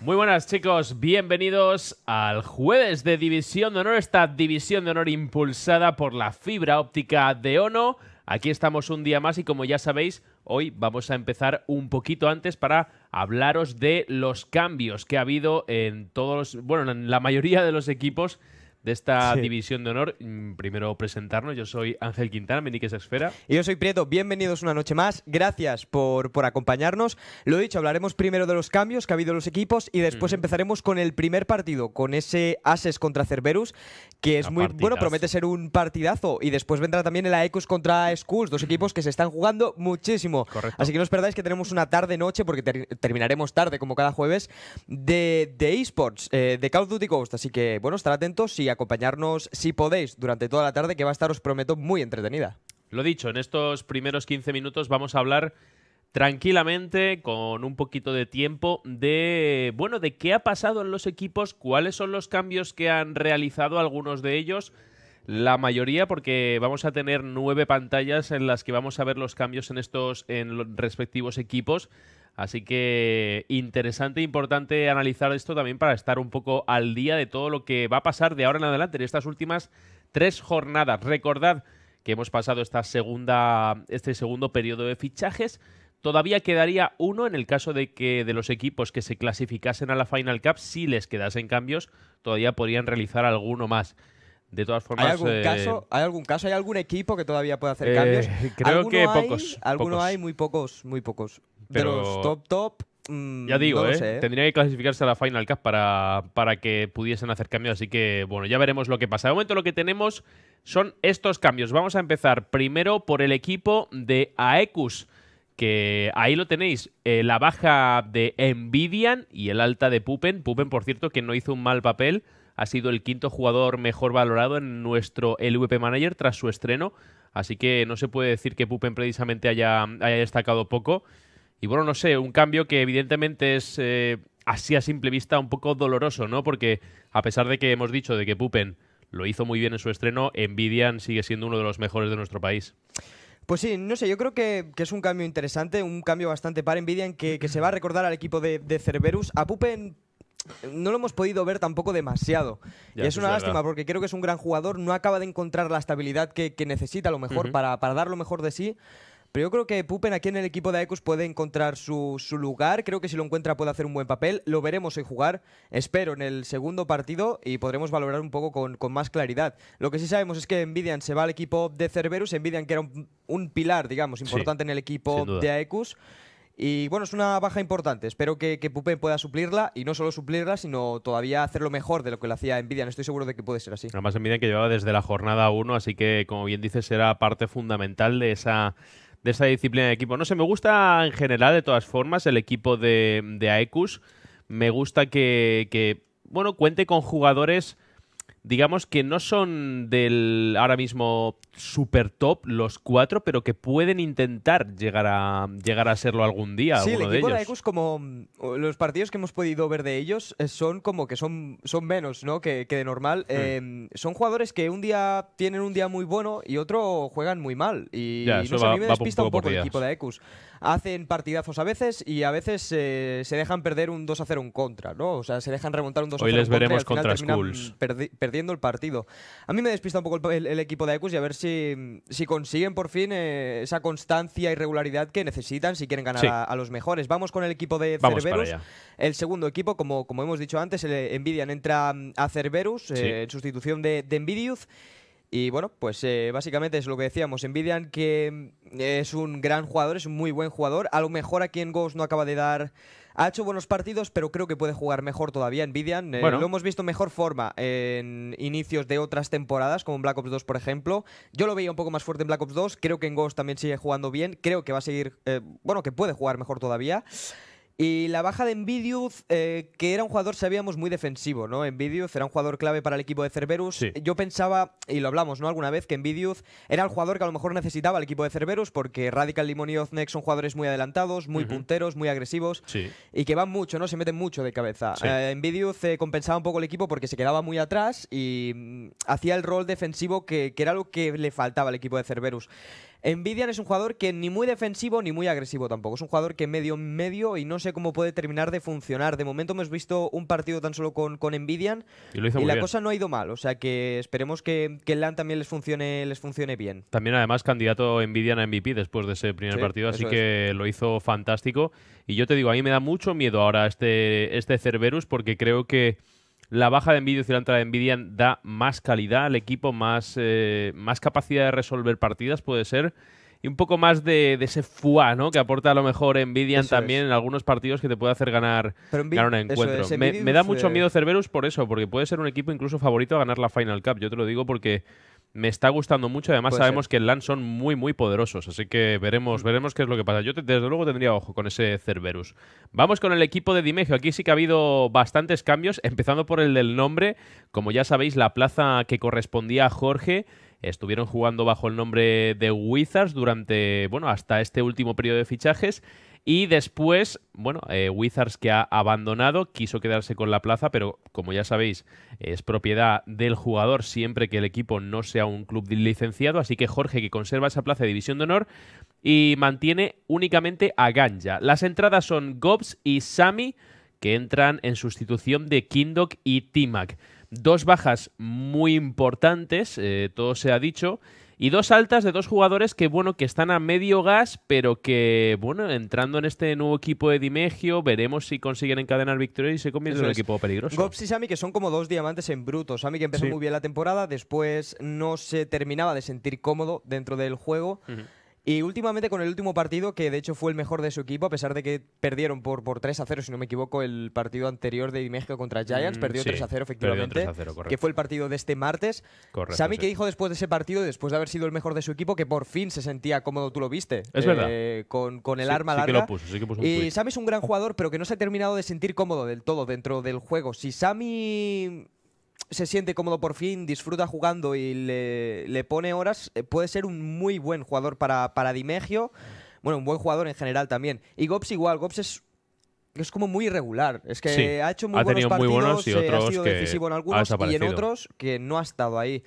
Muy buenas chicos, bienvenidos al jueves de División de Honor, esta División de Honor impulsada por la fibra óptica de Ono. Aquí estamos un día más y como ya sabéis, hoy vamos a empezar un poquito antes para hablaros de los cambios que ha habido en todos, bueno, en la mayoría de los equipos de esta división de honor. Mm, primero presentarnos, yo soy Ángel Quintana, Meniques Esfera. Y yo soy Prieto, bienvenidos una noche más, gracias por, acompañarnos. Lo dicho, hablaremos primero de los cambios que ha habido en los equipos y después empezaremos con el primer partido, con ese Ases contra Cerberus, que es muy bueno, promete ser un partidazo. Y después vendrá también el Aecos contra Skulls, dos equipos que se están jugando muchísimo. Correcto. Así que no os perdáis que tenemos una tarde-noche, porque terminaremos tarde, como cada jueves, de, eSports, eh, de Call of Duty Ghost. Así que, bueno, estar atentos acompañarnos si podéis durante toda la tarde que va a estar, os prometo, muy entretenida. Lo dicho, en estos primeros 15 minutos vamos a hablar tranquilamente, con un poquito de tiempo, de bueno, de qué ha pasado en los equipos, cuáles son los cambios que han realizado algunos de ellos. La mayoría, porque vamos a tener nueve pantallas en las que vamos a ver los cambios en estos en los respectivos equipos. Así que interesante e importante analizar esto también para estar un poco al día de todo lo que va a pasar de ahora en adelante en estas últimas tres jornadas. Recordad que hemos pasado esta segunda, este segundo periodo de fichajes. Todavía quedaría uno en el caso de que de los equipos que se clasificasen a la Final Cup, si les quedasen cambios, todavía podrían realizar alguno más. De todas formas. ¿Hay algún, eh, caso, ¿Hay algún caso? ¿Hay algún equipo que todavía puede hacer eh, cambios? Creo que pocos. Algunos hay, muy pocos, muy pocos. Pero los top, top. Mm, ya digo, eh, tendría que clasificarse a la Final Cup para, para que pudiesen hacer cambios. Así que, bueno, ya veremos lo que pasa. De momento, lo que tenemos son estos cambios. Vamos a empezar primero por el equipo de Aecus que ahí lo tenéis, la baja de Envidian y el alta de Pupen. Pupen, por cierto, que no hizo un mal papel ha sido el quinto jugador mejor valorado en nuestro LVP Manager tras su estreno. Así que no se puede decir que Pupen precisamente haya, destacado poco. Y bueno, no sé, un cambio que evidentemente es eh, así a simple vista un poco doloroso, ¿no? Porque a pesar de que hemos dicho de que Pupen lo hizo muy bien en su estreno, Envidian sigue siendo uno de los mejores de nuestro país. Pues sí, no sé, yo creo que, es un cambio interesante, un cambio bastante para Envidian que, se va a recordar al equipo de, de Cerberus. A Pupen no lo hemos podido ver tampoco demasiado. y es una lástima porque creo que es un gran jugador, no acaba de encontrar la estabilidad que, necesita a lo mejor para, para dar lo mejor de sí. Pero yo creo que Pupen aquí en el equipo de Aecus puede encontrar su, lugar. Creo que si lo encuentra puede hacer un buen papel. Lo veremos hoy jugar, espero, en el segundo partido y podremos valorar un poco con, más claridad. Lo que sí sabemos es que Envidian se va al equipo de Cerberus. Envidian que era un, pilar, digamos, importante en el equipo de Aecus. Y bueno, es una baja importante. Espero que, que Pupen pueda suplirla y no solo suplirla, sino todavía hacerlo mejor de lo que lo hacía No Estoy seguro de que puede ser así. Además, envidia que llevaba desde la jornada 1, así que, como bien dices, será parte fundamental de esa de disciplina de equipo. No sé, me gusta en general, de todas formas, el equipo de, de Aecus. Me gusta que, que, bueno, cuente con jugadores digamos que no son del ahora mismo super top los cuatro, pero que pueden intentar llegar a llegar a serlo algún día. Sí, el equipo de, ellos. como los partidos que hemos podido ver de ellos eh, son como que son, son menos, ¿no? Que, que de normal. Hmm. Eh, son jugadores que un día tienen un día muy bueno y otro juegan muy mal. Y, no a mí despista un poco, el equipo de Ekus. Hacen partidazos a veces y a veces eh, se dejan perder un 2 a 0 en contra, ¿no? O sea, se dejan remontar un 2 a 0 les veremos contra, y al el partido. A mí me despista un poco el, equipo de Ecus y a ver si, si consiguen por fin eh, esa constancia y regularidad que necesitan si quieren ganar a, los mejores. Vamos con el equipo de Cerberus. El segundo equipo, como, como hemos dicho antes, el eh, Envidian entra mm, a Cerberus eh, en sustitución de, Envidius. Y bueno, pues básicamente es lo que decíamos. Envidian que mm, es un gran jugador, es un muy buen jugador. A lo mejor aquí en Ghost no acaba de dar ha hecho buenos partidos, pero creo que puede jugar mejor todavía en Vidian. Eh, lo hemos visto mejor forma en inicios de otras temporadas, como en Black Ops 2, por ejemplo. Yo lo veía un poco más fuerte en Black Ops 2. Creo que en Ghost también sigue jugando bien. Creo que va a seguir, eh, bueno, que puede jugar mejor todavía. Y la baja de Envidius, eh, que era un jugador, sabíamos, muy defensivo, ¿no? Envidius era un jugador clave para el equipo de Cerberus. Yo pensaba, y lo hablamos, ¿no? Alguna vez, que Envidius era el jugador que a lo mejor necesitaba el equipo de Cerberus, porque Radical Limón y son jugadores muy adelantados, muy punteros, muy agresivos, y que van mucho, ¿no? Se meten mucho de cabeza. Eh, Envidius eh, compensaba un poco el equipo porque se quedaba muy atrás y mm, hacía el rol defensivo que, que era lo que le faltaba al equipo de Cerberus. Envidian es un jugador que ni muy defensivo ni muy agresivo tampoco. Es un jugador que medio medio y no sé cómo puede terminar de funcionar. De momento hemos visto un partido tan solo con, con Envidian y, la cosa no ha ido mal. O sea que esperemos que, el LAN también les funcione, les funcione bien. También además candidato Envidian a MVP después de ese primer partido, así que lo hizo fantástico. Y yo te digo, a mí me da mucho miedo ahora este, este Cerberus porque creo que... La baja de Nvidia y la entrada de Nvidia da más calidad al equipo, más, eh, más capacidad de resolver partidas, puede ser. Y un poco más de, ese fuá, ¿no? Que aporta a lo mejor Nvidia también en algunos partidos que te puede hacer ganar, ganar un encuentro. me, me, da mucho eh, miedo Cerberus por eso, porque puede ser un equipo incluso favorito a ganar la Final Cup. Yo te lo digo porque me está gustando mucho. Además, sabemos que el LAN son muy, muy poderosos. Así que veremos, veremos qué es lo que pasa. Yo, desde luego, tendría ojo con ese Cerberus. Vamos con el equipo de Dimegio. Aquí sí que ha habido bastantes cambios, empezando por el del nombre. Como ya sabéis, la plaza que correspondía a Jorge. Estuvieron jugando bajo el nombre de Wizards durante, bueno, hasta este último periodo de fichajes. Y después, bueno, eh, Wizards que ha abandonado, quiso quedarse con la plaza, pero como ya sabéis, es propiedad del jugador siempre que el equipo no sea un club licenciado. Así que Jorge, que conserva esa plaza de división de honor, y mantiene únicamente a Ganja. Las entradas son Gobs y Sammy que entran en sustitución de Kindok y Timac. Dos bajas muy importantes, eh, todo se ha dicho. Y dos altas de dos jugadores que, bueno, que están a medio gas, pero que, bueno, entrando en este nuevo equipo de Dimegio, veremos si consiguen encadenar victorias y se convierten en un equipo peligroso. A y Sami, que son como dos diamantes en bruto. Sami que empezó muy bien la temporada, después no se terminaba de sentir cómodo dentro del juego. Y últimamente con el último partido, que de hecho fue el mejor de su equipo, a pesar de que perdieron por, por 3 a 0, si no me equivoco, el partido anterior de México contra Giants, mm, perdió 3 a 0 efectivamente, que fue el partido de este martes. Correcto, Sami que dijo después de ese partido, después de haber sido el mejor de su equipo, que por fin se sentía cómodo, tú lo viste, es verdad. Eh, con, el arma larga. y Sammy es un gran jugador, pero que no se ha terminado de sentir cómodo del todo dentro del juego. Si Sammy se siente cómodo por fin, disfruta jugando y le, pone horas, eh, puede ser un muy buen jugador para, para Dimegio. Bueno, un buen jugador en general también. Y Gops igual, Gops es es como muy irregular. Es que ha hecho muy buenos partidos, y eh, otros ha sido decisivo en algunos y en otros que no ha estado ahí.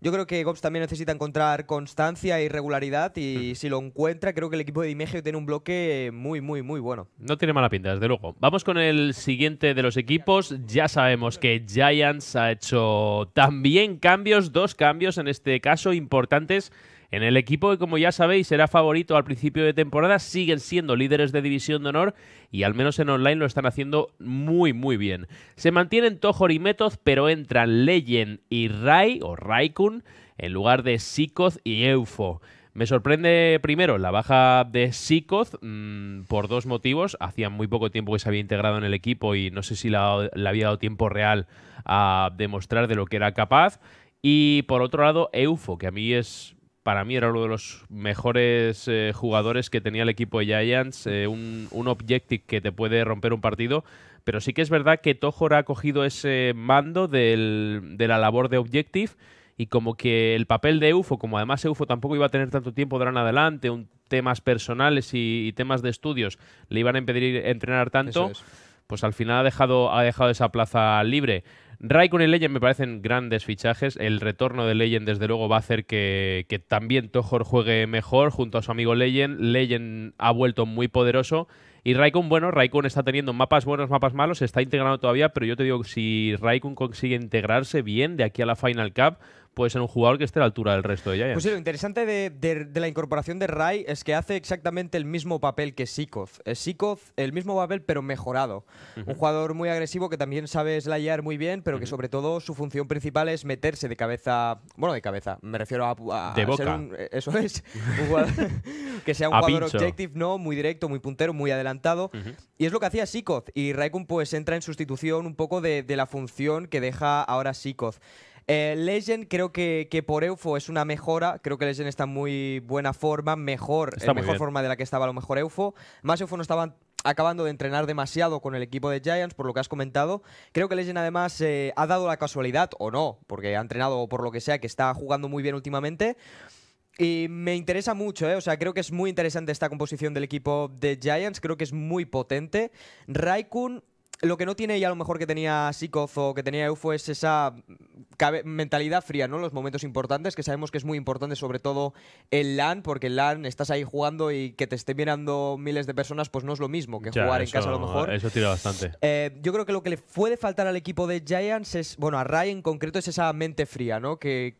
Yo creo que Gops también necesita encontrar constancia e y regularidad mm. y si lo encuentra, creo que el equipo de Dimegio tiene un bloque muy, muy, muy bueno. No tiene mala pinta, desde luego. Vamos con el siguiente de los equipos. Ya sabemos que Giants ha hecho también cambios, dos cambios en este caso importantes en el equipo que, como ya sabéis, era favorito al principio de temporada, siguen siendo líderes de división de honor y al menos en online lo están haciendo muy, muy bien. Se mantienen Tohor y Metoz, pero entran Legend y Rai o Raikun en lugar de Sikoth y Eufo. Me sorprende primero la baja de Sikoth mm, por dos motivos. Hacía muy poco tiempo que se había integrado en el equipo y no sé si le había dado tiempo real a demostrar de lo que era capaz. Y por otro lado, Eufo, que a mí es para mí era uno de los mejores eh, jugadores que tenía el equipo de Giants, eh, un, objective que te puede romper un partido, pero sí que es verdad que Tohor ha cogido ese mando de la labor de objective y como que el papel de UFO, como además UFO tampoco iba a tener tanto tiempo de adelante, un, temas personales y, temas de estudios le iban a impedir entrenar tanto, pues al final ha dejado, ha dejado esa plaza libre. Raikun y Legend me parecen grandes fichajes. El retorno de Legend, desde luego, va a hacer que, también Tohor juegue mejor junto a su amigo Legend. Legend ha vuelto muy poderoso. Y Raikun, bueno, Raikun está teniendo mapas buenos, mapas malos, se está integrando todavía, pero yo te digo, si Raikun consigue integrarse bien de aquí a la Final Cup, puede ser un jugador que esté a la altura del resto de Giants. Pues sí, lo interesante de, la incorporación de Rai es que hace exactamente el mismo papel que Sikoth. Sikoth, el mismo papel, pero mejorado. Un jugador muy agresivo que también sabe slayar muy bien, pero que sobre todo su función principal es meterse de cabeza. Bueno, de cabeza, me refiero a. de boca. Eh, eso es. que sea un jugador objective, ¿no? Muy directo, muy puntero, muy adelantado. Y es lo que hacía Sikoth. Y Raikun pues entra en sustitución un poco de, de la función que deja ahora Sikoth. Eh, Legend creo que, por Eufo es una mejora. Creo que Legend está en muy buena forma, mejor, en mejor forma de la que estaba a lo mejor Eufo. Más Eufo no estaba acabando de entrenar demasiado con el equipo de Giants, por lo que has comentado. Creo que Legend además eh, ha dado la casualidad, o no, porque ha entrenado por lo que sea, que está jugando muy bien últimamente. Y me interesa mucho, ¿eh? O sea, creo que es muy interesante esta composición del equipo de Giants. Creo que es muy potente. Raikun lo que no tiene ya a lo mejor que tenía Sikov o que tenía Eufo es esa mentalidad fría, ¿no? Los momentos importantes, que sabemos que es muy importante, sobre todo el LAN, porque el LAN estás ahí jugando y que te estén mirando miles de personas, pues no es lo mismo que jugar en casa a lo mejor. Eso tira bastante. Eh, yo creo que lo que le puede faltar al equipo de Giants es, bueno, a Ryan en concreto es esa mente fría, ¿no? Que,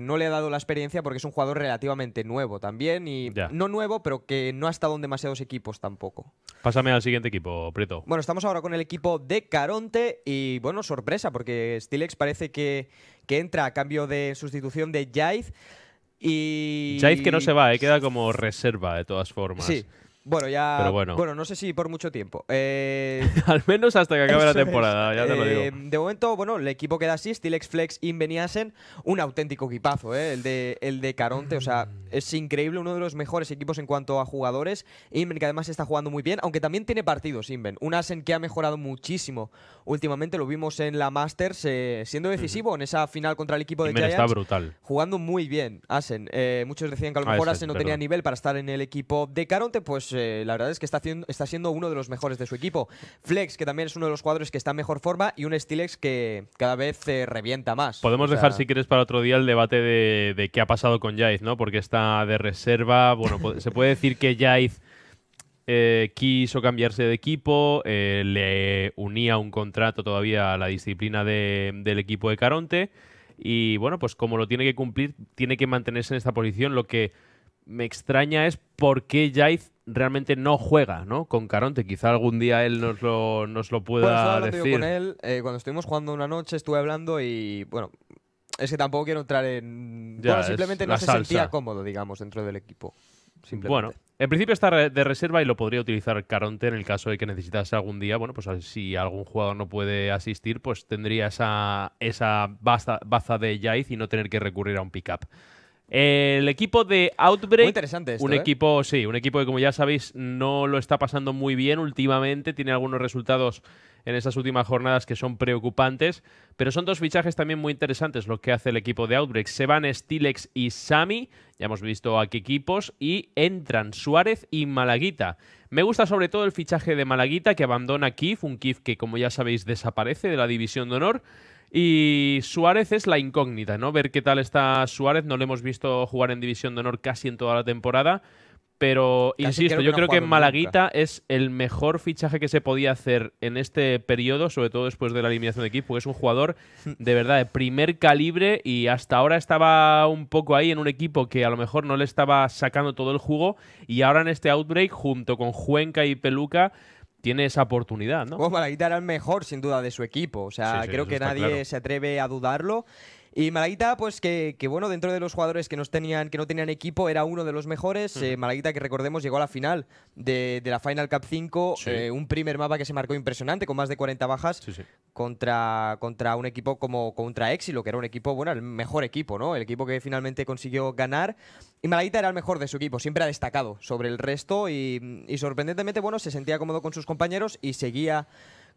no le ha dado la experiencia porque es un jugador relativamente nuevo también y no nuevo, pero que no ha estado en demasiados equipos tampoco. Pásame al siguiente equipo, Prieto. Bueno, estamos ahora con el equipo de Caronte. Y bueno, sorpresa, porque Stilex parece que, que entra a cambio de sustitución de Jaiz. Y... Jaiz que no se va, eh, queda como reserva de todas formas. Sí, bueno, ya. bueno. no sé si por mucho tiempo. Eh, Al menos hasta que acabe la temporada, ya te lo digo. Eh, de momento, bueno, el equipo queda así: Stilex Flex Inveniasen. Un auténtico equipazo, ¿eh? El de, el de Caronte. O sea, mm. es increíble. Uno de los mejores equipos en cuanto a jugadores. Inven, que además está jugando muy bien, aunque también tiene partidos, Inven. Un Asen que ha mejorado muchísimo últimamente. Lo vimos en la Masters, eh, siendo decisivo en esa final contra el equipo de Caronte. está brutal. Jugando muy bien, Asen. muchos decían que a lo mejor Asen no tenía nivel para estar en el equipo de Caronte, pues eh, la verdad es que está, está siendo uno de los mejores de su equipo. Flex, que también es uno de los cuadros que está en mejor forma, y un Stilex que cada vez eh, revienta más. Podemos dejar, si quieres, para otro día el debate de, qué ha pasado con Jaiz, ¿no? Porque está de reserva. Bueno, se puede decir que Jaiz eh, quiso cambiarse de equipo, le unía un contrato todavía a la disciplina del equipo de Caronte. Y bueno, pues como lo tiene que cumplir, tiene que mantenerse en esta posición. Lo que me extraña es por qué Jaiz realmente no juega, ¿no? Con Caronte. Quizá algún día él nos lo, nos lo pueda decir. con él, eh, cuando estuvimos jugando una noche, estuve hablando y, bueno, es que tampoco quiero entrar en... simplemente no se sentía cómodo, digamos, dentro del equipo. Bueno, en principio está de reserva y lo podría utilizar Caronte en el caso de que necesitase algún día. Bueno, pues si algún jugador no puede asistir, pues tendría esa, esa baza, de Yaiz y no tener que recurrir a un pick-up. El equipo de Outbreak. Muy interesante Un ¿eh? equipo, sí, un equipo que, como ya sabéis, no lo está pasando muy bien últimamente. Tiene algunos resultados en estas últimas jornadas que son preocupantes. Pero son dos fichajes también muy interesantes lo que hace el equipo de Outbreak. Se van Stilex y Sami. Ya hemos visto a qué equipos. Y entran Suárez y Malaguita. Me gusta sobre todo el fichaje de Malaguita que abandona Kif. Un Kif que, como ya sabéis, desaparece de la división de honor. Y Suárez es la incógnita, ¿no? Ver qué tal está Suárez. No lo hemos visto jugar en División de Honor casi en toda la temporada. Pero, insisto, yo creo que Malaguita es el mejor fichaje que se podía hacer en este periodo, sobre todo después de la eliminación de equipo, porque es un jugador de verdad de primer calibre y hasta ahora estaba un poco ahí en un equipo que a lo mejor no le estaba sacando todo el jugo y ahora en este outbreak, junto con Juenca y Peluca, tiene esa oportunidad, ¿no? Malaguita era el mejor, sin duda, de su equipo. O sea, creo que nadie se atreve a dudarlo. Y Malaguita, pues que, bueno, dentro de los jugadores que, tenían, que no tenían equipo, era uno de los mejores. Eh, Malaguita, que recordemos, llegó a la final de, la Final Cup 5, eh, un primer mapa que se marcó impresionante, con más de 40 bajas. Sí, sí contra, contra un equipo como contra Exilo, que era un equipo, bueno, el mejor equipo, ¿no? El equipo que finalmente consiguió ganar. Y Malaguita era el mejor de su equipo, siempre ha destacado sobre el resto y, y sorprendentemente, bueno, se sentía cómodo con sus compañeros y seguía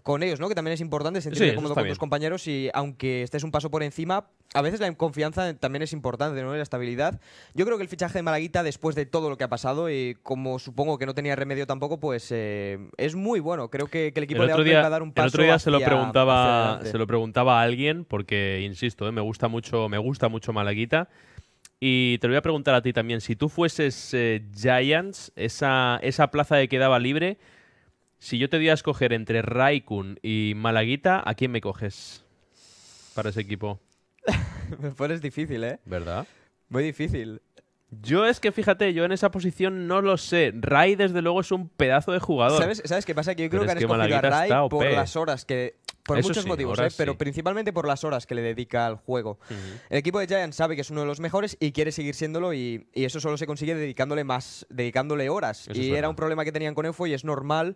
con ellos, ¿no? Que también es importante sentirte como cómodo con tus compañeros y aunque estés un paso por encima, a veces la confianza también es importante, ¿no? La estabilidad. Yo creo que el fichaje de Malaguita, después de todo lo que ha pasado y como supongo que no tenía remedio tampoco, pues eh, es muy bueno. Creo que, el equipo de le va a dar un paso. El otro día se lo preguntaba, se lo preguntaba a alguien porque insisto, eh, me gusta mucho, me gusta mucho Malaguita. Y te lo voy a preguntar a ti también. Si tú fueses eh, Giants, esa, esa plaza que quedaba libre, si yo te diera a escoger entre Raikun y Malaguita, ¿a quién me coges para ese equipo? me pones difícil, ¿eh? ¿Verdad? Muy difícil. Yo es que fíjate, yo en esa posición no lo sé. Rai, desde luego, es un pedazo de jugador. ¿Sabes, qué pasa? Que yo creo que han a Rai por las horas que. Por muchos motivos, ¿eh? pero principalmente por las horas que le dedica al juego. El equipo de Giants sabe que es uno de los mejores y quiere seguir siéndolo y, eso solo se consigue dedicándole más, dedicándole horas. y era un problema que tenían con Eufo y es normal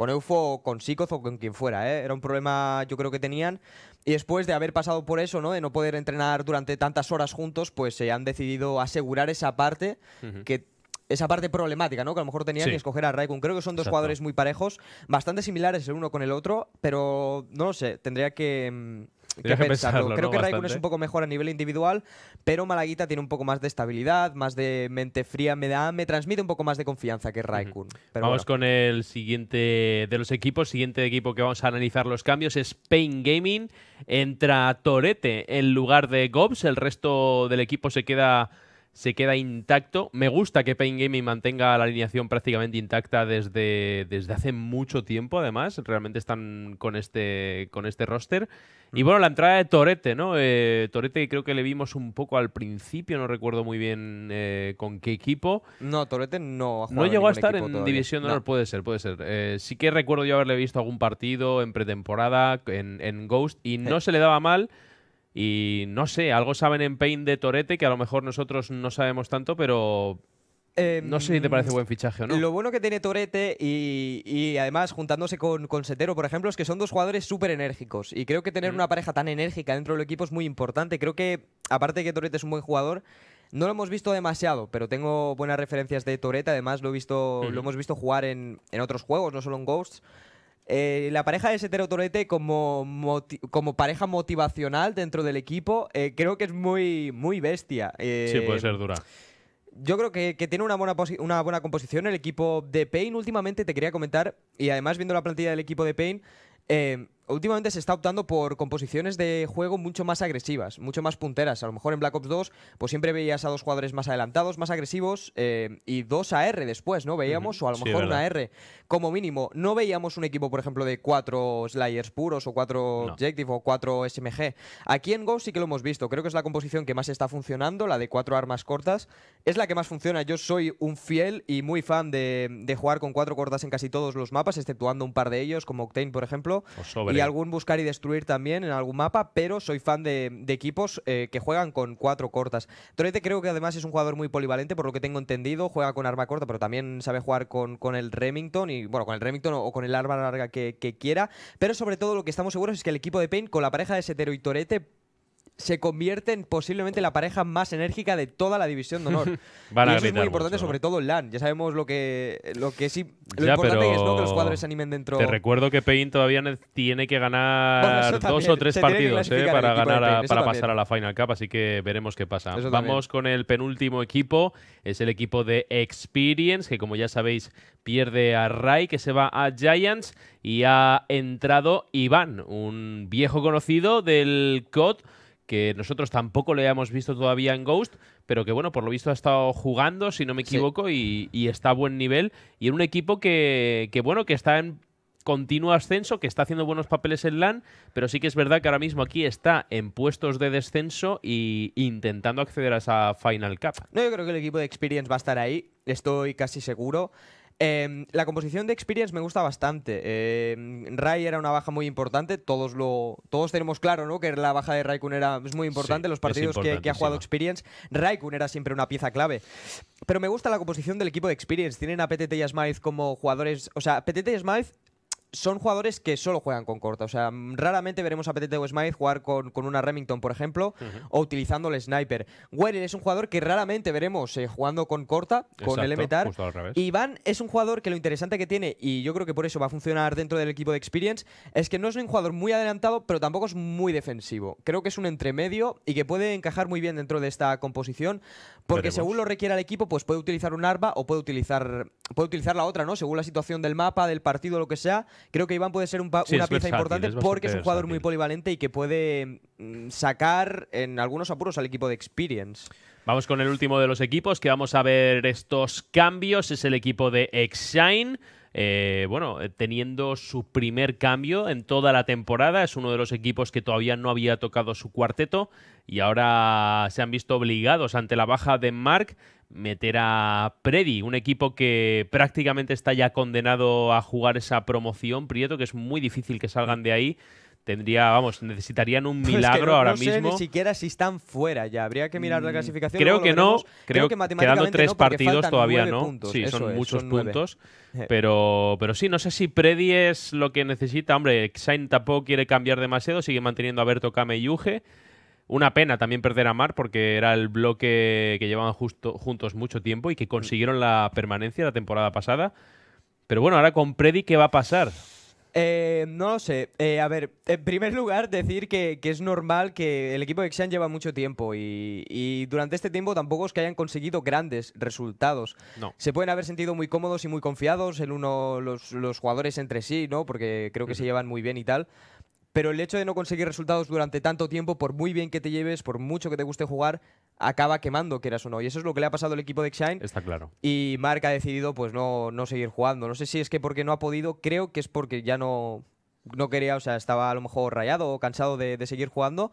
con Eufo, con Sikoz o con quien fuera. ¿eh? Era un problema yo creo que tenían. Y después de haber pasado por eso, ¿no? de no poder entrenar durante tantas horas juntos, pues se han decidido asegurar esa parte que esa parte problemática, ¿no? Que a lo mejor tenían que escoger a Raikun. Creo que son dos jugadores muy parejos, bastante similares el uno con el otro, pero no lo sé, tendría que mm, Creo que Raikun es un poco mejor a nivel individual, pero Malaguita tiene un poco más de estabilidad, más de mente fría, me, da, me transmite un poco más de confianza que Raikun. vamos con el siguiente de los equipos, siguiente equipo que vamos a analizar los cambios es Pain Gaming. Entra Torete en lugar de Gobs, el resto del equipo se queda se queda intacto. Me gusta que Pain Gaming mantenga la alineación prácticamente intacta desde, desde hace mucho tiempo, además. Realmente están con este, con este roster. Y mm. bueno, la entrada de Torete, ¿no? Eh, Torete creo que le vimos un poco al principio, no recuerdo muy bien eh, con qué equipo. No, Torete no No llegó a estar en División Honor, puede ser, puede ser. Eh, sí que recuerdo yo haberle visto algún partido en pretemporada, en, en Ghost, y no se le daba mal y no sé, algo saben en Pain de Torete que a lo mejor nosotros no sabemos tanto, pero no sé si te parece em, buen fichaje o no. Lo bueno que tiene Torete y, además juntándose con, Setero, por ejemplo, es que son dos jugadores súper enérgicos. Y creo que tener mm. una pareja tan enérgica dentro del equipo es muy importante. Creo que, aparte de que Torete es un buen jugador, no lo hemos visto demasiado, pero tengo buenas referencias de Torete. Además, lo, he visto, lo hemos visto jugar en, en otros juegos, no solo en Ghosts. Eh, la pareja de Setero Torete como, pareja motivacional dentro del equipo eh, creo que es muy, muy bestia. sí, puede eh, ser dura. Yo creo que, tiene una buena, una buena composición el equipo de Payne. Últimamente te quería comentar, y además viendo la plantilla del equipo de Payne, últimamente se está optando por composiciones de juego mucho más agresivas, mucho más punteras. A lo mejor en Black Ops 2, pues siempre veías a dos jugadores más adelantados, más agresivos eh, y dos AR después, ¿no? Veíamos, o a lo mejor una R como mínimo. No veíamos un equipo, por ejemplo, de cuatro Slayers puros o cuatro Objective o cuatro SMG. Aquí en Go sí que lo hemos visto. Creo que es la composición que más está funcionando, la de cuatro armas cortas. Es la que más funciona. Yo soy un fiel y muy fan de, jugar con cuatro cortas en casi todos los mapas, exceptuando un par de ellos, como Octane, por ejemplo algún buscar y destruir también en algún mapa, pero soy fan de, equipos eh, que juegan con cuatro cortas. Torete creo que además es un jugador muy polivalente, por lo que tengo entendido, juega con arma corta, pero también sabe jugar con, con el Remington, y bueno, con el Remington o, con el arma larga que, que, quiera, pero sobre todo lo que estamos seguros es que el equipo de Pain, con la pareja de Setero y Torete, se convierte en posiblemente la pareja más enérgica de toda la división de honor. es muy importante, sobre todo el LAN. Ya sabemos lo que, lo que sí. importante es que los cuadros se animen dentro. Te recuerdo que Payne todavía tiene que ganar dos o tres partidos ¿eh? para, ganar para pasar a la Final Cup, así que veremos qué pasa. Vamos con el penúltimo equipo. Es el equipo de Experience, que como ya sabéis, pierde a Rai, que se va a Giants, y ha entrado Iván, un viejo conocido del COD que nosotros tampoco lo hayamos visto todavía en Ghost, pero que bueno, por lo visto ha estado jugando, si no me equivoco, y, está a buen nivel. Y en un equipo que, bueno, que está en continuo ascenso, que está haciendo buenos papeles en LAN, pero sí que es verdad que ahora mismo aquí está en puestos de descenso e intentando acceder a esa Final Cup. No, yo creo que el equipo de Experience va a estar ahí, estoy casi seguro. Em, la composición de Experience me gusta bastante. Em, Rai era una baja muy importante. Todos lo, todos tenemos claro, ¿no? Que la baja de Raikun era es muy importante. los partidos que, ha jugado Experience, Raikun era siempre una pieza clave. Pero me gusta la composición del equipo de Experience. Tienen a PTT y a Smythe como jugadores, o sea, PTT y Smythe son jugadores que solo juegan con corta. O sea, mm, raramente veremos a Petete o Smythe jugar con, una Remington, por ejemplo, o utilizando el sniper. Weren es un jugador que raramente veremos eh, jugando con corta, con el Y Iván es un jugador que lo interesante que tiene, y yo creo que por eso va a funcionar dentro del equipo de Experience, es que no es un jugador muy adelantado, pero tampoco es muy defensivo. Creo que es un entremedio y que puede encajar muy bien dentro de esta composición, porque según lo requiera el equipo, pues puede utilizar un arma o puede utilizar, puede utilizar la otra, ¿no? Según la situación del mapa, del partido, lo que sea creo que Iván puede ser una pieza importante porque es un jugador muy polivalente y que puede mm, sacar en algunos apuros al equipo de Experience. Vamos con el último de los equipos que vamos a ver estos cambios. Es el equipo de Exhine. Eh, bueno, eh, teniendo su primer cambio en toda la temporada. Es uno de los equipos que todavía no había tocado su cuarteto y ahora se han visto obligados ante la baja de Mark meter a Predi, un equipo que prácticamente está ya condenado a jugar esa promoción, Prieto, que es muy difícil que salgan de ahí tendría, vamos, necesitarían un milagro no, ahora sé mismo. Ni siquiera si están fuera ya, habría que mirar la mm, clasificación. Creo que no, creo, que quedando tres partidos todavía no. Sí, son muchos puntos. Pero, pero sí, no sé si Predi es lo que necesita. Hombre, Sain tampoco quiere cambiar demasiado, sigue manteniendo a Berto Kame y Uge. Una pena también perder a Mar porque era el bloque que llevaban justo, juntos mucho tiempo y que mm. consiguieron la permanencia la temporada pasada. Pero bueno, ahora con Predi, ¿qué va a pasar? Eh, no lo sé. Eh, a ver, en primer lugar, decir que, es normal que el equipo de Xi'an lleva mucho tiempo y, durante este tiempo tampoco es que hayan conseguido grandes resultados. No. Se pueden haber sentido muy cómodos y muy confiados el uno, los, jugadores entre sí, ¿no? Porque creo que se llevan muy bien y tal. Pero el hecho de no conseguir resultados durante tanto tiempo, por muy bien que te lleves, por mucho que te guste jugar, acaba quemando, que o no. Y eso es lo que le ha pasado al equipo de Xine. Está claro. Y Mark ha decidido pues no, no seguir jugando. No sé si es que porque no ha podido, creo que es porque ya no, no quería, o sea, estaba a lo mejor rayado o cansado de, de seguir jugando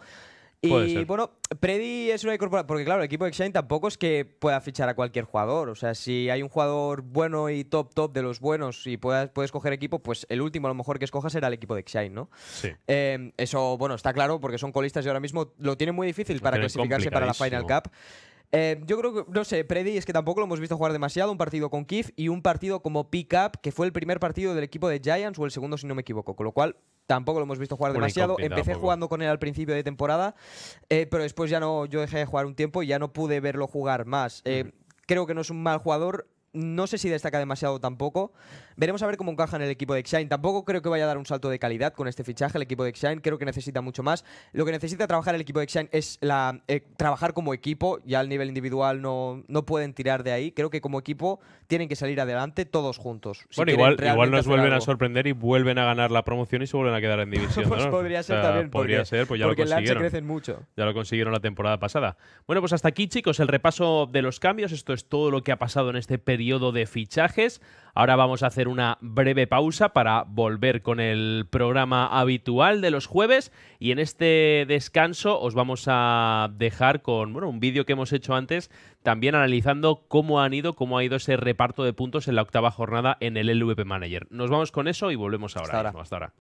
y bueno, Predi es una incorporación, porque claro, el equipo de Exchange tampoco es que pueda fichar a cualquier jugador. O sea, si hay un jugador bueno y top top de los buenos y puedas, puedes coger equipo, pues el último a lo mejor que escojas será el equipo de Exchange, ¿no? Em, eso, bueno, está claro porque son colistas y ahora mismo lo tienen muy difícil para clasificarse para la Final Cup. Eh, yo creo que, no sé, Predi es que tampoco lo hemos visto jugar demasiado. Un partido con Kif y un partido como Pick Up, que fue el primer partido del equipo de Giants o el segundo, si no me equivoco. Con lo cual, tampoco lo hemos visto jugar demasiado. Empecé jugando con él al principio de temporada, eh, pero después ya no, yo dejé de jugar un tiempo y ya no pude verlo jugar más. Eh, creo que no es un mal jugador no sé si destaca demasiado tampoco. Veremos a ver cómo encaja en el equipo de Xine. Tampoco creo que vaya a dar un salto de calidad con este fichaje el equipo de Xine. Creo que necesita mucho más. Lo que necesita trabajar el equipo de Xine es la, eh, trabajar como equipo. Ya al nivel individual no, pueden tirar de ahí. Creo que como equipo tienen que salir adelante todos juntos. bueno, igual, nos vuelven a sorprender y vuelven a ganar la promoción y se vuelven a quedar en división. pues podría ser también. Podría porque, ser, pues ya porque lo consiguieron. crecen mucho. Ya lo consiguieron la temporada pasada. Bueno, pues hasta aquí, chicos, el repaso de los cambios. Esto es todo lo que ha pasado en este periodo periodo de fichajes. Ahora vamos a hacer una breve pausa para volver con el programa habitual de los jueves y en este descanso os vamos a dejar con bueno, un vídeo que hemos hecho antes también analizando cómo han ido, cómo ha ido ese reparto de puntos en la octava jornada en el LVP Manager. Nos vamos con eso y volvemos ahora. hasta ahora.